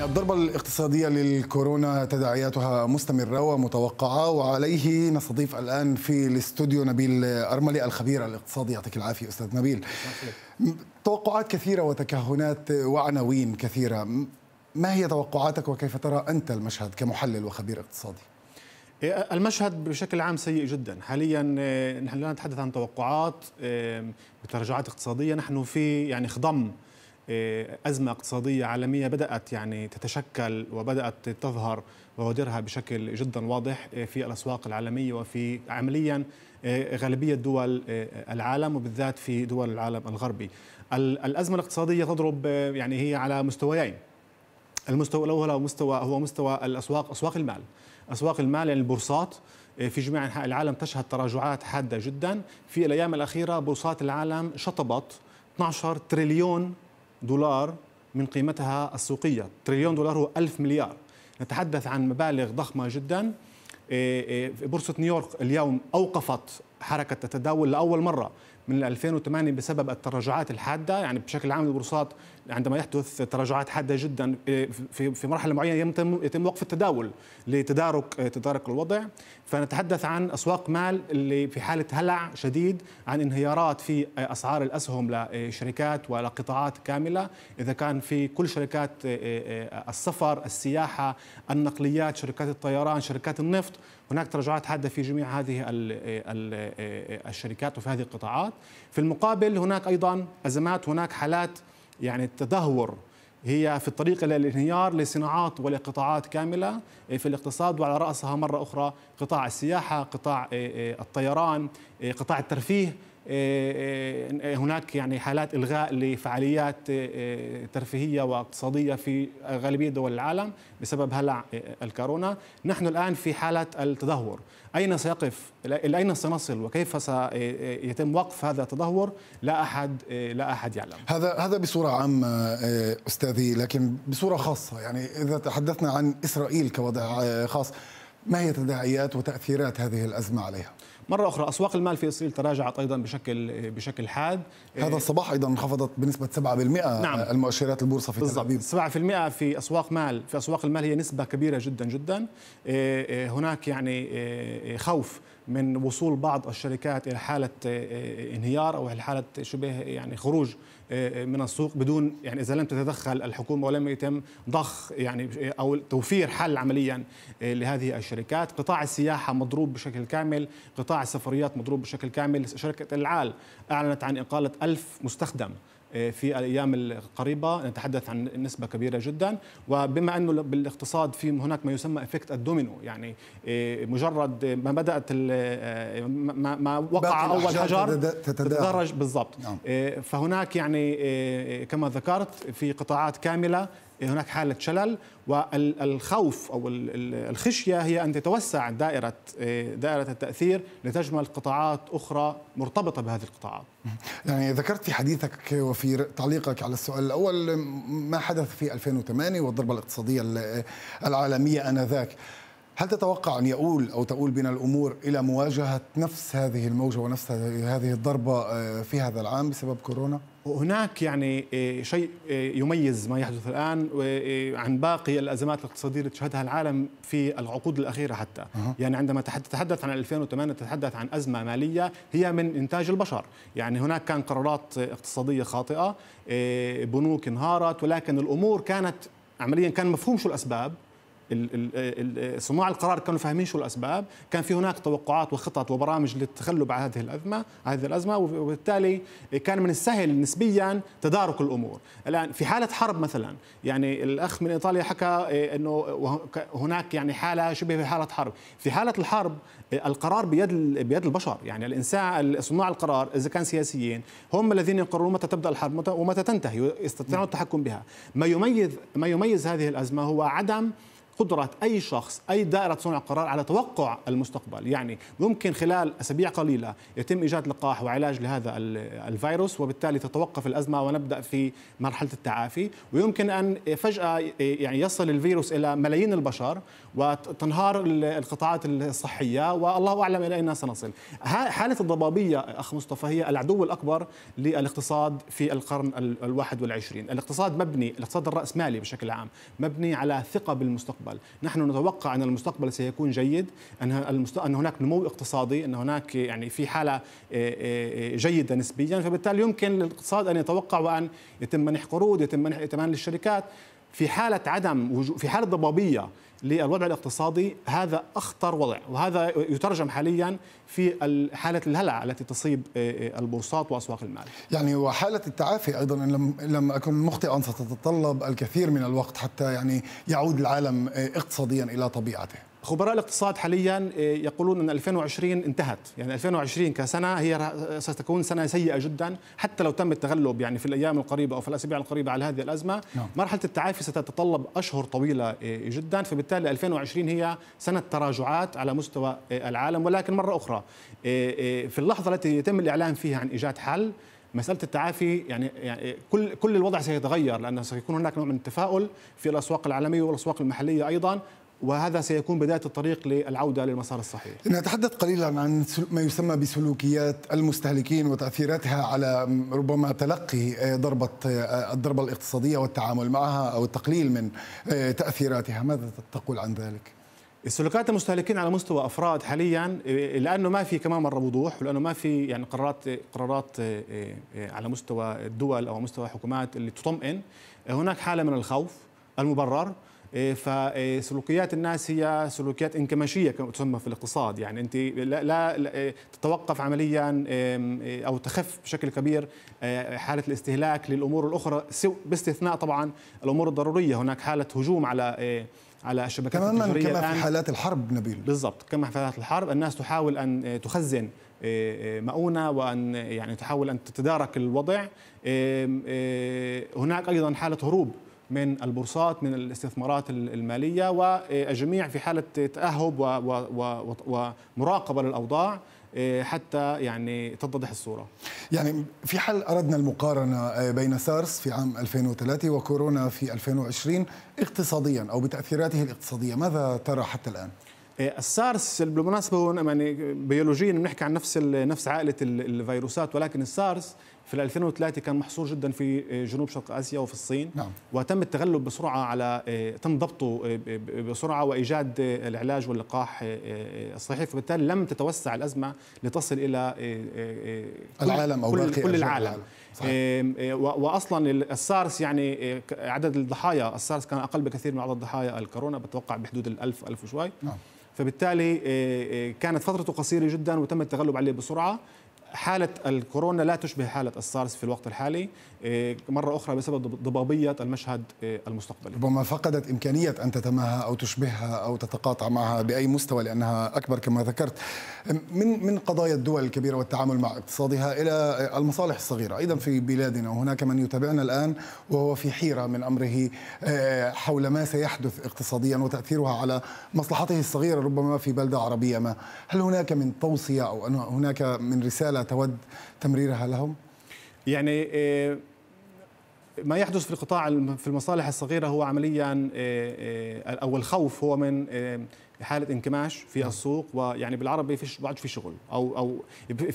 يعني الضربة الاقتصادية للكورونا تداعياتها مستمرة ومتوقعة وعليه نستضيف الآن في الاستوديو نبيل أرملي الخبير الاقتصادي يعطيك العافية أستاذ نبيل توقعات كثيرة وتكهنات وعناوين كثيرة ما هي توقعاتك وكيف ترى أنت المشهد كمحلل وخبير اقتصادي؟ المشهد بشكل عام سيء جدا حاليا نحن لا نتحدث عن توقعات بتراجعات اقتصاديه نحن في يعني خضم آه، أزمة اقتصادية عالمية بدأت يعني تتشكل وبدأت تظهر بوادرها بشكل جدا واضح آه، في الأسواق العالمية وفي عمليا آه، غالبية دول العالم وبالذات في دول العالم الغربي الأزمة الاقتصادية تضرب يعني هي على مستويين المستوى الأول هو مستوى هو مستوى الأسواق أسواق المال أسواق المال يعني البورصات في جميع أنحاء العالم تشهد تراجعات حادة جدا في الأيام الأخيرة بورصات العالم شطبت 12 تريليون دولار من قيمتها السوقية تريليون دولار هو ألف مليار نتحدث عن مبالغ ضخمة جدا إيه، إيه، بورصة نيويورك اليوم أوقفت حركة التداول لأول مرة من 2008 بسبب التراجعات الحادة يعني بشكل عام البورصات عندما يحدث تراجعات حاده جدا في في مرحله معينه يتم يتم وقف التداول لتدارك تدارك الوضع فنتحدث عن اسواق مال اللي في حاله هلع شديد عن انهيارات في اسعار الاسهم لشركات ولقطاعات كامله اذا كان في كل شركات آه، آه، السفر السياحه النقليات شركات الطيران شركات النفط هناك تراجعات حاده في جميع هذه آه، الشركات وفي هذه القطاعات في المقابل هناك ايضا ازمات هناك حالات يعني التدهور هي في الطريق الى الانهيار لصناعات ولقطاعات كامله إيه، في الاقتصاد وعلى راسها مره اخرى قطاع السياحه، قطاع إيه، إيه، الطيران، قطاع الترفيه آه، آه، هناك يعني حالات الغاء لفعاليات آه، ترفيهيه واقتصاديه في غالبيه دول العالم بسبب هلع الكورونا، نحن الان في حاله التدهور، اين سيقف؟ الى اين سنصل؟ وكيف سيتم وقف هذا التدهور؟ لا احد لا احد يعلم. هذا هذا بصوره عامه استاذي لكن بصوره خاصه يعني اذا تحدثنا عن اسرائيل كوضع خاص ما هي تداعيات وتاثيرات هذه الازمه عليها؟ مرة أخرى أسواق المال في إسرائيل تراجعت أيضا بشكل بشكل حاد هذا إيه. الصباح أيضا انخفضت بنسبة 7% نعم. المؤشرات البورصة في تل أبيب 7% في أسواق مال في أسواق المال هي نسبة كبيرة جدا جدا إيه، إيه، هناك يعني خوف من وصول بعض الشركات الى حاله آه، آه، انهيار او الى حاله شبه يعني خروج آه، من السوق بدون يعني اذا لم تتدخل الحكومه ولم يتم ضخ يعني او توفير حل عمليا لهذه الشركات، قطاع السياحه مضروب بشكل كامل، قطاع السفريات مضروب بشكل كامل، شركه العال اعلنت عن اقاله ألف مستخدم آه، في الايام القريبه نتحدث عن نسبه كبيره جدا وبما انه بالاقتصاد في هناك ما يسمى افكت الدومينو يعني آه، مجرد ما بدات آه، ما وقع اول حجر تتدرج بالضبط نعم. فهناك يعني كما ذكرت في قطاعات كامله هناك حالة شلل والخوف أو الخشية هي أن تتوسع دائرة إيه، دائرة التأثير لتشمل قطاعات أخرى مرتبطة بهذه القطاعات يعني ذكرت في حديثك وفي تعليقك على السؤال الأول ما حدث في 2008 والضربة الاقتصادية العالمية آنذاك هل تتوقع أن يؤول أو تؤول بنا الأمور إلى مواجهة نفس هذه الموجة ونفس هذه الضربة آه، في هذا العام بسبب كورونا؟ هناك يعني آه، شيء آه، يميز ما يحدث الآن عن باقي الأزمات الاقتصادية التي شهدها العالم في العقود الأخيرة حتى أه. يعني عندما تتحدث عن 2008 تتحدث عن أزمة مالية هي من إنتاج البشر يعني هناك كان قرارات اقتصادية خاطئة بنوك انهارت ولكن الأمور كانت عمليا كان مفهوم شو الأسباب صناع القرار كانوا فاهمين شو الاسباب كان في هناك توقعات وخطط وبرامج للتغلب على هذه الازمه هذه الازمه وبالتالي كان من السهل نسبيا تدارك الامور الان في حاله حرب مثلا يعني الاخ من ايطاليا حكى إيه، انه هناك يعني حاله شبه حاله حرب في حاله الحرب إيه، القرار بيد بيد البشر يعني الانسان صناع القرار اذا كان سياسيين هم الذين يقررون متى تبدا الحرب ومتى تنتهي يستطيعون التحكم بها ما يميز ما يميز هذه الازمه هو عدم قدرة أي شخص أي دائرة صنع قرار على توقع المستقبل يعني ممكن خلال أسابيع قليلة يتم إيجاد لقاح وعلاج لهذا الفيروس وبالتالي تتوقف الأزمة ونبدأ في مرحلة التعافي ويمكن أن فجأة يعني يصل الفيروس إلى ملايين البشر وتنهار القطاعات الصحية والله أعلم إلى أين سنصل حالة الضبابية أخ مصطفى هي العدو الأكبر للاقتصاد في القرن الواحد والعشرين الاقتصاد مبني الاقتصاد الرأسمالي بشكل عام مبني على ثقة بالمستقبل المستقبل نحن نتوقع أن المستقبل سيكون جيد أن, المست... أن هناك نمو اقتصادي أن هناك يعني في حالة آه، آه، آه، جيدة نسبيا فبالتالي يمكن للاقتصاد أن يتوقع وأن يتم منح قروض يتم منح ائتمان للشركات في حالة عدم في حالة ضبابية للوضع الاقتصادي هذا أخطر وضع وهذا يترجم حاليا في حالة الهلع التي تصيب البورصات وأسواق المال يعني وحالة التعافي أيضا إن لم, لم أكن مخطئا ستتطلب الكثير من الوقت حتى يعني يعود العالم اقتصاديا إلى طبيعته خبراء الاقتصاد حاليا آه، يقولون ان 2020 انتهت يعني 2020 كسنه هي ستكون سنه سيئه جدا حتى لو تم التغلب يعني في الايام القريبه او في الاسابيع القريبه على هذه الازمه نعم. مرحله التعافي ستتطلب اشهر طويله آه، جدا فبالتالي 2020 هي سنه تراجعات على مستوى آه، العالم ولكن مره اخرى في اللحظه التي يتم الاعلان فيها عن ايجاد حل مساله التعافي يعني, يعني كل كل الوضع سيتغير لانه سيكون هناك نوع من التفاؤل في الاسواق العالميه والاسواق المحليه ايضا وهذا سيكون بداية الطريق للعودة للمسار الصحيح نتحدث قليلا عن ما يسمى بسلوكيات المستهلكين وتأثيراتها على ربما تلقي ضربة الضربة الاقتصادية والتعامل معها أو التقليل من تأثيراتها ماذا تقول عن ذلك؟ سلوكات المستهلكين على مستوى افراد حاليا لانه ما في كمان مره وضوح ولانه ما في يعني قرارات قرارات على مستوى الدول او مستوى حكومات اللي تطمئن هناك حاله من الخوف المبرر إيه، فسلوكيات إيه، الناس هي سلوكيات انكماشيه كما تسمى في الاقتصاد يعني انت لا, لا إيه، تتوقف عمليا او تخف بشكل كبير حاله الاستهلاك للامور الاخرى باستثناء طبعا الامور الضروريه هناك حاله هجوم على على الشبكات تماما التجاريه كما في حالات الحرب نبيل بالضبط كما في حالات الحرب الناس تحاول ان تخزن مؤونة وأن يعني تحاول أن تتدارك الوضع هناك أيضا حالة هروب من البورصات من الاستثمارات المالية والجميع في حالة تأهب ومراقبة للأوضاع إيه، حتى يعني تتضح الصورة يعني في حال أردنا المقارنة آه، بين سارس في عام 2003 وكورونا في 2020 اقتصاديا أو بتأثيراته الاقتصادية ماذا ترى حتى الآن؟ إيه، السارس بالمناسبه هو يعني بيولوجيا بنحكي عن نفس نفس عائله الفيروسات ولكن السارس في 2003 كان محصور جدا في آه، جنوب شرق اسيا وفي الصين نعم. وتم التغلب بسرعه على آه، تم ضبطه آه، بسرعه وايجاد العلاج واللقاح الصحيح فبالتالي لم تتوسع الازمه لتصل الى العالم او كل, باقي كل العالم, العالم. صحيح. واصلا السارس يعني عدد الضحايا السارس كان اقل بكثير من عدد ضحايا الكورونا بتوقع بحدود ال1000 1000 وشوي نعم. فبالتالي كانت فترته قصيره جدا وتم التغلب عليه بسرعه حالة الكورونا لا تشبه حالة السارس في الوقت الحالي إيه، مرة أخرى بسبب ضبابية المشهد إيه، المستقبلي ربما فقدت إمكانية أن تتماهى أو تشبهها أو تتقاطع معها بأي مستوى لأنها أكبر كما ذكرت من من قضايا الدول الكبيرة والتعامل مع اقتصادها إلى المصالح الصغيرة أيضا في بلادنا وهناك من يتابعنا الآن وهو في حيرة من أمره إيه، حول ما سيحدث اقتصاديا وتأثيرها على مصلحته الصغيرة ربما في بلدة عربية ما هل هناك من توصية أو هناك من رسالة تود تمريرها لهم؟ يعني آه، ما يحدث في القطاع في المصالح الصغيرة هو عمليا أو آه، آه، الخوف هو من بحاله انكماش في نعم. السوق ويعني بالعربي فيش بعد في شغل او او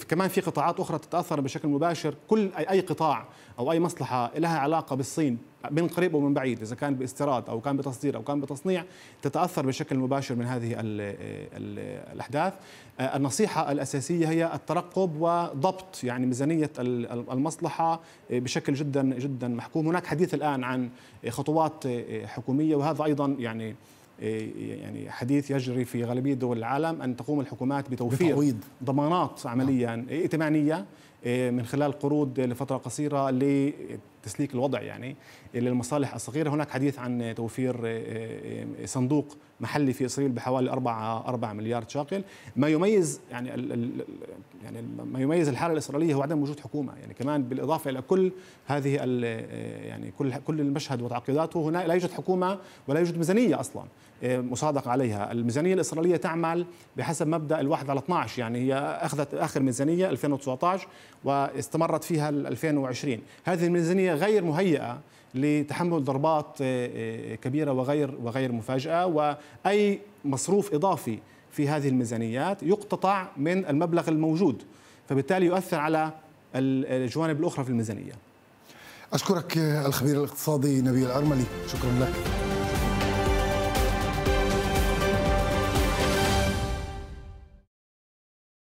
كمان في قطاعات اخرى تتاثر بشكل مباشر كل اي قطاع او اي مصلحه لها علاقه بالصين من قريب ومن بعيد اذا كان باستيراد او كان بتصدير او كان بتصنيع تتاثر بشكل مباشر من هذه الـ الـ الاحداث آه، النصيحه الاساسيه هي الترقب وضبط يعني ميزانيه المصلحه آه، بشكل جدا جدا محكوم هناك حديث الان عن خطوات آه، حكوميه وهذا ايضا يعني إيه، إيه، يعني حديث يجري في غالبيه دول العالم ان تقوم الحكومات بتوفير بتعويض. ضمانات عمليا نعم. ائتمانيه إيه، إيه، من خلال قروض لفتره قصيره لتسليك الوضع يعني للمصالح الصغيره هناك حديث عن توفير إيه، إيه، صندوق محلي في اسرائيل بحوالي 4 4 مليار شاقل ما يميز يعني يعني ما يميز الحاله الاسرائيليه هو عدم وجود حكومه يعني كمان بالاضافه الى كل هذه يعني كل كل المشهد وتعقيداته هنا لا يوجد حكومه ولا يوجد ميزانيه اصلا مصادقه عليها الميزانيه الاسرائيليه تعمل بحسب مبدا الواحد على 12 يعني هي اخذت اخر ميزانيه 2019 واستمرت فيها 2020 هذه الميزانية غير مهيئة لتحمل ضربات آه، آه، كبيرة وغير وغير مفاجئة وأي مصروف إضافي في هذه الميزانيات يقتطع من المبلغ الموجود فبالتالي يؤثر على آه، الجوانب الأخرى في الميزانية أشكرك الخبير الاقتصادي نبيل الأرملي شكرا لك